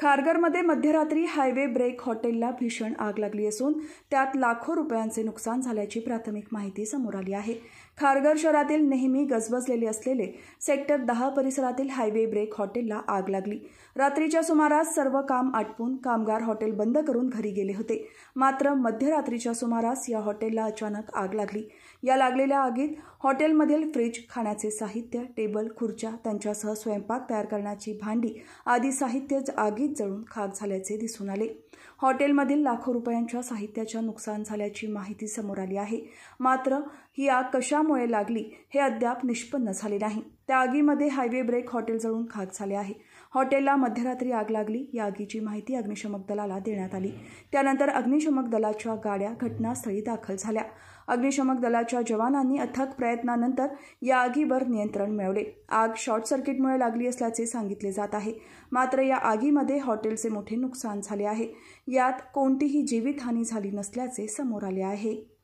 खारघरमध्ये मध्यरात्री highway break हॉटेलला भीषण आग लागली असून त्यात लाखो रुपयांचे नुकसान झाल्याची प्राथमिक माहिती समोर आली आहे खारघर शहरातील नेहमी गजबजलेले असलेले सेक्टर दहा परिसरातील हायवे ब्रेक हॉटेलला आग लागली रात्रीच्या सुमारास सर्व काम आटपून कामगार हॉटेल बंद करून घरी गेले होते मात्र मध्यरात्रीच्या सुमारास या हॉटेलला अचानक आग लागली या लागलेल्या आगीत हॉटेलमधील फ्रीज खाण्याचे साहित्य टेबल खुर्च्या त्यांच्यासह स्वयंपाक तयार करण्याची भांडी आदी साहित्य आगीत जळून खाक झाल्याचे दिसून आले हॉटेलमधील लाखो रुपयांच्या साहित्याच्या नुकसान झाल्याची माहिती समोर आली आहे मात्र ही आग कशामुळे लागली हे अद्याप निष्पन्न झाले नाही त्या आगीमध्ये हायवे ब्रेक हॉटेल जळून खाक झाले आहे हॉटेलला मध्यरात्री आग लागली या आगीची माहिती अग्निशमक दलाला देण्यात आली त्यानंतर अग्निशमक दलाच्या गाड्या घटनास्थळी दाखल झाल्या अग्निशमक दलाच्या जवानांनी अथक प्रयत्नानंतर या आगीवर नियंत्रण मिळवले आग शॉर्ट सर्किटमुळे लागली असल्याचे सांगितले जात आहे मात्र या आगीमध्ये हॉटेलचे मोठे नुकसान झाले आहे यात कोणतीही जीवितहानी झाली नसल्याचे समोर आले आहे